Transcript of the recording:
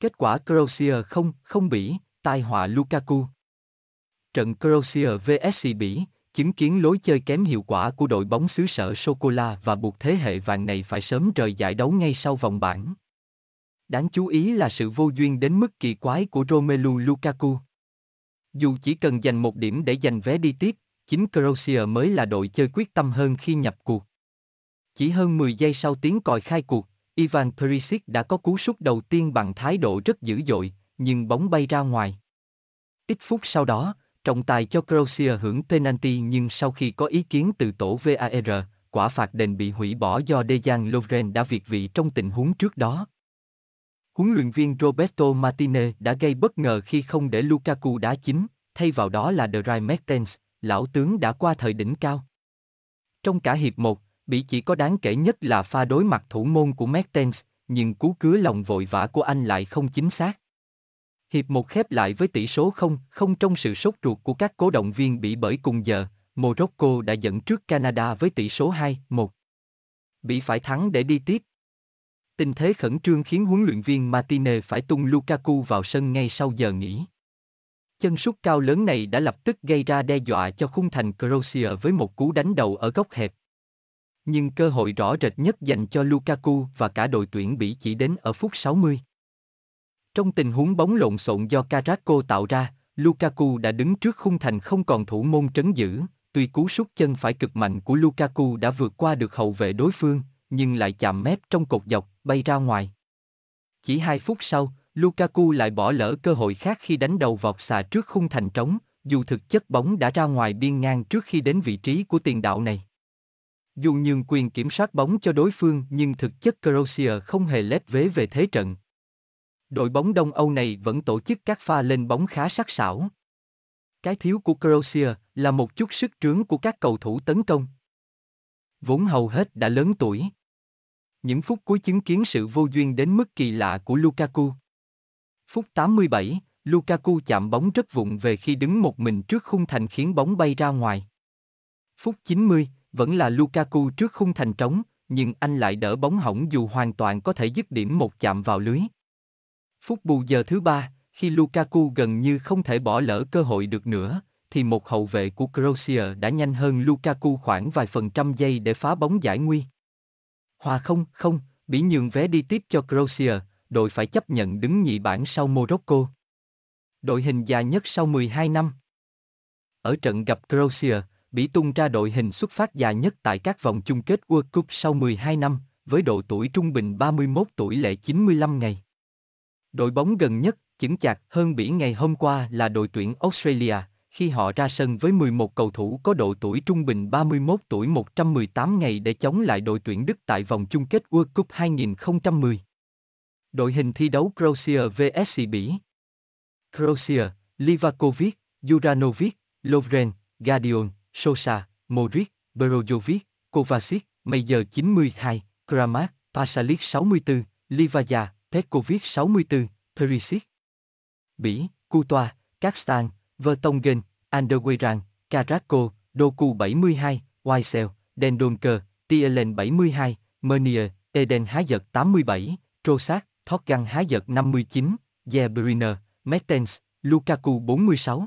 Kết quả Croatia không, không bỉ, tai họa Lukaku. Trận Croatia vs Bỉ, chứng kiến lối chơi kém hiệu quả của đội bóng xứ sở Sô-cô-la và buộc thế hệ vàng này phải sớm rời giải đấu ngay sau vòng bảng. Đáng chú ý là sự vô duyên đến mức kỳ quái của Romelu Lukaku. Dù chỉ cần giành một điểm để giành vé đi tiếp, chính Croatia mới là đội chơi quyết tâm hơn khi nhập cuộc. Chỉ hơn 10 giây sau tiếng còi khai cuộc, Ivan Perisic đã có cú sút đầu tiên bằng thái độ rất dữ dội, nhưng bóng bay ra ngoài. Ít phút sau đó, trọng tài cho Croatia hưởng penalty nhưng sau khi có ý kiến từ tổ VAR, quả phạt đền bị hủy bỏ do Dejan Lovren đã việt vị trong tình huống trước đó. Huấn luyện viên Roberto Martinez đã gây bất ngờ khi không để Lukaku đá chính, thay vào đó là Dry Mertens, lão tướng đã qua thời đỉnh cao. Trong cả hiệp 1, bị chỉ có đáng kể nhất là pha đối mặt thủ môn của Mertens, nhưng cú cứa lòng vội vã của anh lại không chính xác. Hiệp một khép lại với tỷ số 0, không trong sự sốt ruột của các cố động viên bị bởi cùng giờ, Morocco đã dẫn trước Canada với tỷ số 2, 1. Bị phải thắng để đi tiếp. Tình thế khẩn trương khiến huấn luyện viên Martinez phải tung Lukaku vào sân ngay sau giờ nghỉ. Chân sút cao lớn này đã lập tức gây ra đe dọa cho khung thành Croatia với một cú đánh đầu ở góc hẹp, nhưng cơ hội rõ rệt nhất dành cho Lukaku và cả đội tuyển Bỉ chỉ đến ở phút 60. Trong tình huống bóng lộn xộn do Carrasco tạo ra, Lukaku đã đứng trước khung thành không còn thủ môn trấn giữ, tuy cú sút chân phải cực mạnh của Lukaku đã vượt qua được hậu vệ đối phương, nhưng lại chạm mép trong cột dọc, bay ra ngoài. Chỉ hai phút sau, Lukaku lại bỏ lỡ cơ hội khác khi đánh đầu vọt xà trước khung thành trống, dù thực chất bóng đã ra ngoài biên ngang trước khi đến vị trí của tiền đạo này. Dù nhường quyền kiểm soát bóng cho đối phương nhưng thực chất Croatia không hề lép vế về thế trận. Đội bóng Đông Âu này vẫn tổ chức các pha lên bóng khá sắc sảo. Cái thiếu của Croatia là một chút sức trướng của các cầu thủ tấn công. Vốn hầu hết đã lớn tuổi. Những phút cuối chứng kiến sự vô duyên đến mức kỳ lạ của Lukaku. Phút 87, Lukaku chạm bóng rất vụng về khi đứng một mình trước khung thành khiến bóng bay ra ngoài. Phút 90, vẫn là Lukaku trước khung thành trống, nhưng anh lại đỡ bóng hỏng dù hoàn toàn có thể dứt điểm một chạm vào lưới. Phút bù giờ thứ ba, khi Lukaku gần như không thể bỏ lỡ cơ hội được nữa, thì một hậu vệ của Croatia đã nhanh hơn Lukaku khoảng vài phần trăm giây để phá bóng giải nguy. Hòa không, không, bị nhường vé đi tiếp cho Croatia, đội phải chấp nhận đứng nhị bảng sau Morocco. Đội hình già nhất sau 12 năm. Ở trận gặp Croatia, bị tung ra đội hình xuất phát già nhất tại các vòng chung kết World Cup sau 12 năm, với độ tuổi trung bình 31 tuổi lệ 95 ngày. Đội bóng gần nhất, chững chạc hơn bỉ ngày hôm qua là đội tuyển Australia, khi họ ra sân với 11 cầu thủ có độ tuổi trung bình 31 tuổi 118 ngày để chống lại đội tuyển Đức tại vòng chung kết World Cup 2010. Đội hình thi đấu Croatia vs Bỉ Croatia, Livakovic, Juranovic, Lovren, Gadion, Sosa, Modric, Brozovic, Kovacic, Mayer 92, Kramat, Pasalic 64, Livaja, Petkovic 64, Perisic. Bỉ, Cutoa, Kakstan, Vertonghen, Anderweirang, Carrasco, Doku 72, Weissel, Dendonker, Tielen 72, Mernier, Eden Há Giật 87, Trossard, Thorgan Há Giật 59, Zebriner, Mertens, Lukaku 46.